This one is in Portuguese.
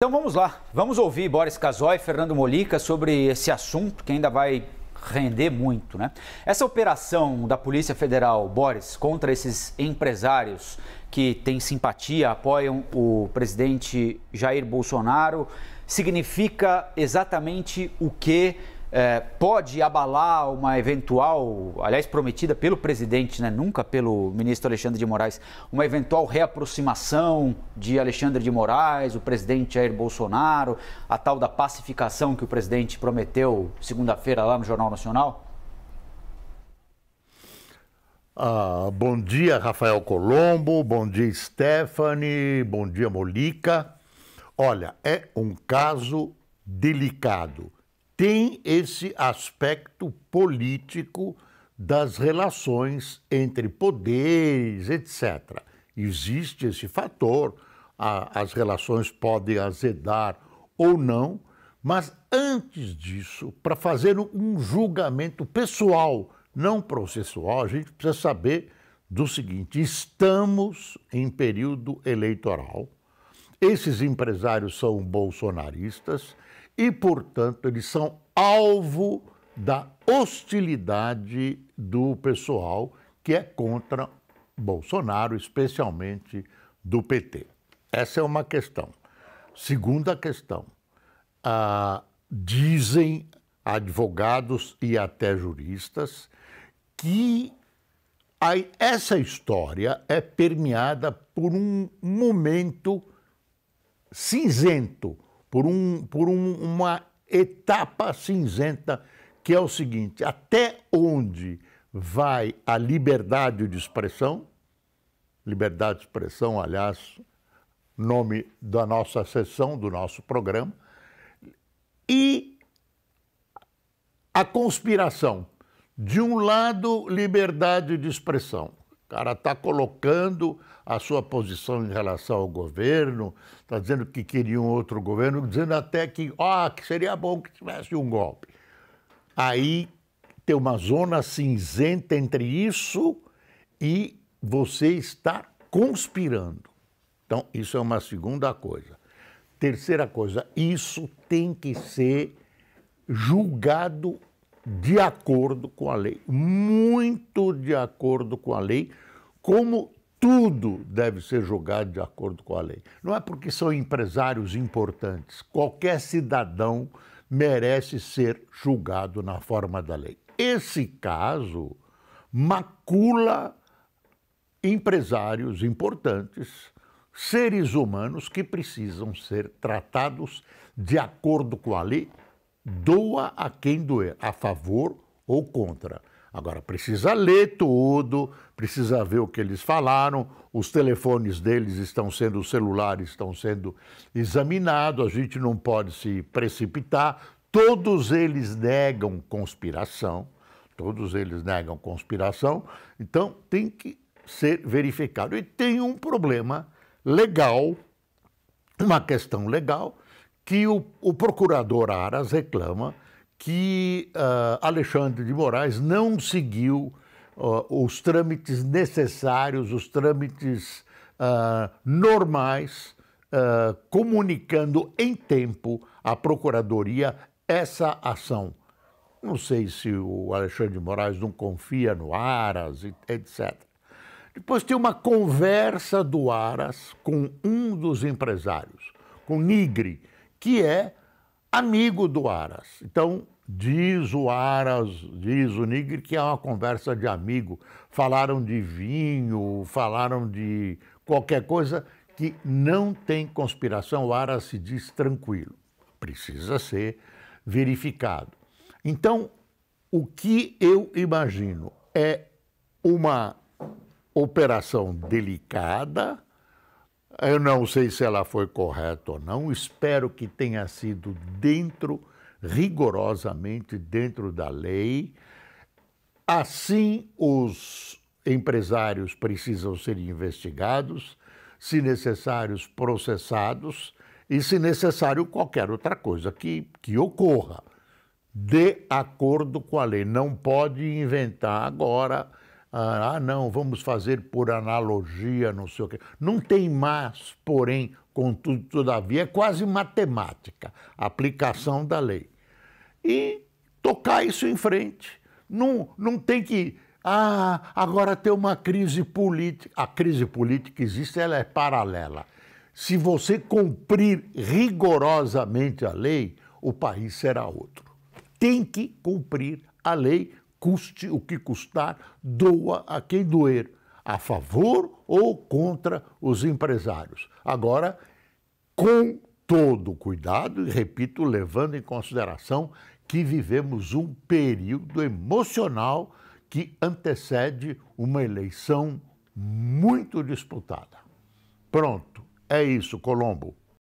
Então vamos lá, vamos ouvir Boris Casoy e Fernando Molica sobre esse assunto que ainda vai render muito, né? Essa operação da Polícia Federal, Boris, contra esses empresários que têm simpatia, apoiam o presidente Jair Bolsonaro, significa exatamente o que é, pode abalar uma eventual, aliás, prometida pelo presidente, né, nunca pelo ministro Alexandre de Moraes, uma eventual reaproximação de Alexandre de Moraes, o presidente Jair Bolsonaro, a tal da pacificação que o presidente prometeu segunda-feira lá no Jornal Nacional? Ah, bom dia, Rafael Colombo, bom dia, Stephanie, bom dia, Molica. Olha, é um caso delicado tem esse aspecto político das relações entre poderes, etc. Existe esse fator, a, as relações podem azedar ou não, mas antes disso, para fazer um julgamento pessoal, não processual, a gente precisa saber do seguinte: estamos em período eleitoral, esses empresários são bolsonaristas, e, portanto, eles são alvo da hostilidade do pessoal que é contra Bolsonaro, especialmente do PT. Essa é uma questão. Segunda questão: ah, dizem advogados e até juristas que a, essa história é permeada por um momento cinzento por, um, por um, uma etapa cinzenta que é o seguinte: até onde vai a liberdade de expressão? Liberdade de expressão, aliás, nome da nossa sessão, do nosso programa, e a conspiração. De um lado, liberdade de expressão. O cara está colocando a sua posição em relação ao governo, está dizendo que queria um outro governo, dizendo até que, ó, oh, que seria bom que tivesse um golpe. Aí tem uma zona cinzenta entre isso e você estar conspirando. Então, isso é uma segunda coisa. Terceira coisa, isso tem que ser julgado de acordo com a lei, muito de acordo com a lei, como tudo deve ser julgado de acordo com a lei. Não é porque são empresários importantes, qualquer cidadão merece ser julgado na forma da lei. Esse caso macula empresários importantes, seres humanos que precisam ser tratados de acordo com a lei doa a quem doer, a favor ou contra. Agora, precisa ler tudo, precisa ver o que eles falaram, os telefones deles estão sendo, os celulares estão sendo examinados, a gente não pode se precipitar. Todos eles negam conspiração, todos eles negam conspiração, então tem que ser verificado. E tem um problema legal, uma questão legal, que o, o procurador Aras reclama que uh, Alexandre de Moraes não seguiu uh, os trâmites necessários, os trâmites uh, normais, comunicando em tempo à Procuradoria essa ação. Não sei se o Alexandre de Moraes não confia no Aras, etc. Depois tem uma conversa do Aras com um dos empresários, com Nigre, que é amigo do Aras. Então, diz o Aras, diz o Nigri, que é uma conversa de amigo. Falaram de vinho, falaram de qualquer coisa que não tem conspiração. O Aras se diz tranquilo. Precisa ser verificado. Então, o que eu imagino é uma operação delicada, eu não sei se ela foi correta ou não, espero que tenha sido dentro, rigorosamente dentro da lei. Assim, os empresários precisam ser investigados, se necessários, processados e, se necessário, qualquer outra coisa que, que ocorra, de acordo com a lei. Não pode inventar agora ah, ah, não, vamos fazer por analogia, não sei o quê. Não tem mais, porém, contudo, todavia, é quase matemática, aplicação da lei. E tocar isso em frente. Não, não tem que. Ah, agora tem uma crise política. A crise política existe, ela é paralela. Se você cumprir rigorosamente a lei, o país será outro. Tem que cumprir a lei custe o que custar, doa a quem doer, a favor ou contra os empresários. Agora, com todo cuidado e, repito, levando em consideração que vivemos um período emocional que antecede uma eleição muito disputada. Pronto, é isso, Colombo.